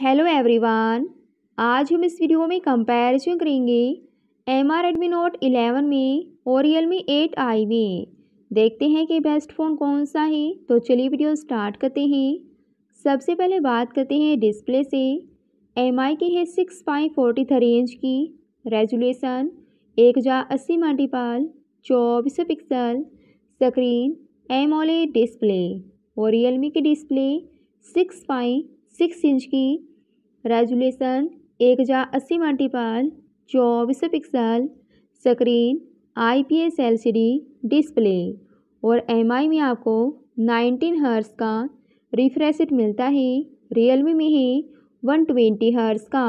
hello everyone आज हम इस वीडियो में कंपैरिजन करेंगे M R Redmi Note eleven में और रियल मी एट आई में देखते हैं कि बेस्ट फ़ोन कौन सा है तो चलिए वीडियो स्टार्ट करते हैं सबसे पहले बात करते हैं डिस्प्ले से एम आई की है सिक्स पाई फोर्टी थ्री इंच की रेजुलेशन एक हज़ार अस्सी मल्टीपाल चौबीस पिक्सल स्क्रीन ओले डिस्प्ले और रियलमी की display six point six inch की रेजुलेसन एक हज़ार अस्सी मल्टीपाल चौबीस pixel screen IPS LCD display और एमआई में आपको नाइनटीन हर्स का रिफ्रेश मिलता है रियलमी में ही वन ट्वेंटी हर्स का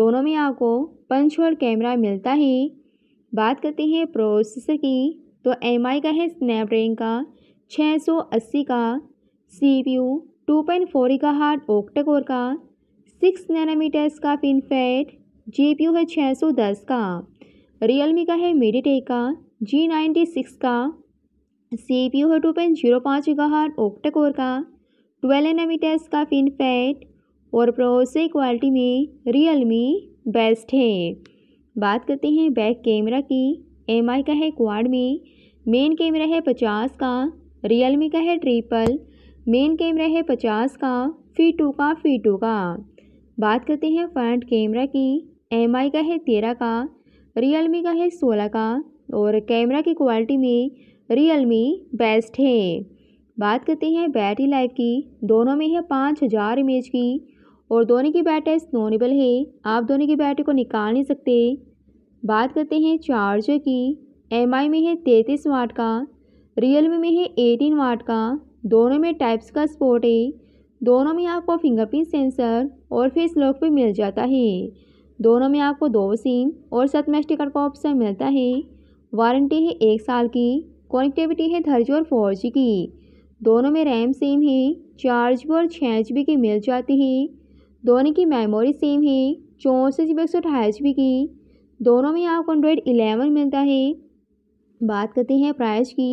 दोनों में आपको पंच और कैमरा मिलता है बात करते हैं प्रोसेसर की तो एम का है स्नैपड्रैगन का छः सौ अस्सी का सी टू पॉइंट फोर का हार्ट ओक्टाकोर का सिक्स नैनोमीटर्स का फिनफेट जी पी है छः सौ दस का रियलमी का है मीडिटेक का जी नाइन्टी सिक्स का सी पी है टू पॉइंट जीरो पाँच का हार्ट ओक्टाकोर का ट्वेल्व नैनोमीटर्स का फिनफेट और प्रोसे क्वालिटी में रियलमी बेस्ट है बात करते हैं बैक कैमरा की एम का है क्वाड में मेन कैमरा है पचास का रियलमी का है ट्रिपल मेन कैमरा है पचास का फी टू का फी टू का बात करते हैं फ्रंट कैमरा की एम का है तेरह का रियलमी का है सोलह का और कैमरा की क्वालिटी में रियल बेस्ट है बात करते हैं बैटरी लाइफ की दोनों में है पाँच हज़ार एम की और दोनों की बैटरी स्नोनेबल है आप दोनों की बैटरी को निकाल नहीं सकते बात करते हैं चार्जर की एम में है तैंतीस वाट का रियल में है एटीन वाट का दोनों में टाइप्स का स्पोर्ट है दोनों में आपको फिंगरप्रिंट सेंसर और फेस लॉक भी मिल जाता है दोनों में आपको दो सिम और सत में स्टिकर का ऑप्शन मिलता है वारंटी है एक साल की कनेक्टिविटी है थर्जी और फोर जी की दोनों में रैम सेम है चार जी और छः एच बी की मिल जाती है दोनों की मेमोरी सेम है चौंसठ जी बी एक सौ अठाईस एच बी की दोनों में आपको एंड्रॉयड इलेवन मिलता है बात करते हैं प्राइस की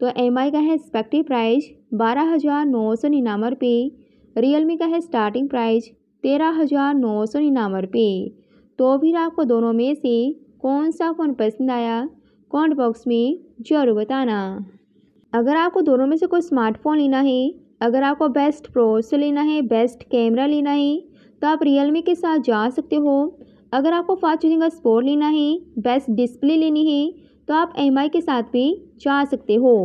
तो एम का है एक्सपेक्टिव प्राइस बारह हज़ार नौ सौ निन्यानवे रुपये मी का है स्टार्टिंग प्राइस तेरह हज़ार नौ सौ निन्यानवे रुपये तो फिर आपको दोनों में से कौन सा फ़ोन पसंद आया कॉन्ट बॉक्स में ज़रूर बताना अगर आपको दोनों में से कोई स्मार्टफोन लेना है अगर आपको बेस्ट प्रोस लेना है बेस्ट कैमरा लेना है तो आप मी के साथ जा सकते हो अगर आपको फास्ट चार्जिंग का स्पोर्ट लेना है बेस्ट डिस्प्ले लेनी है तो आप एम के साथ भी जा सकते हो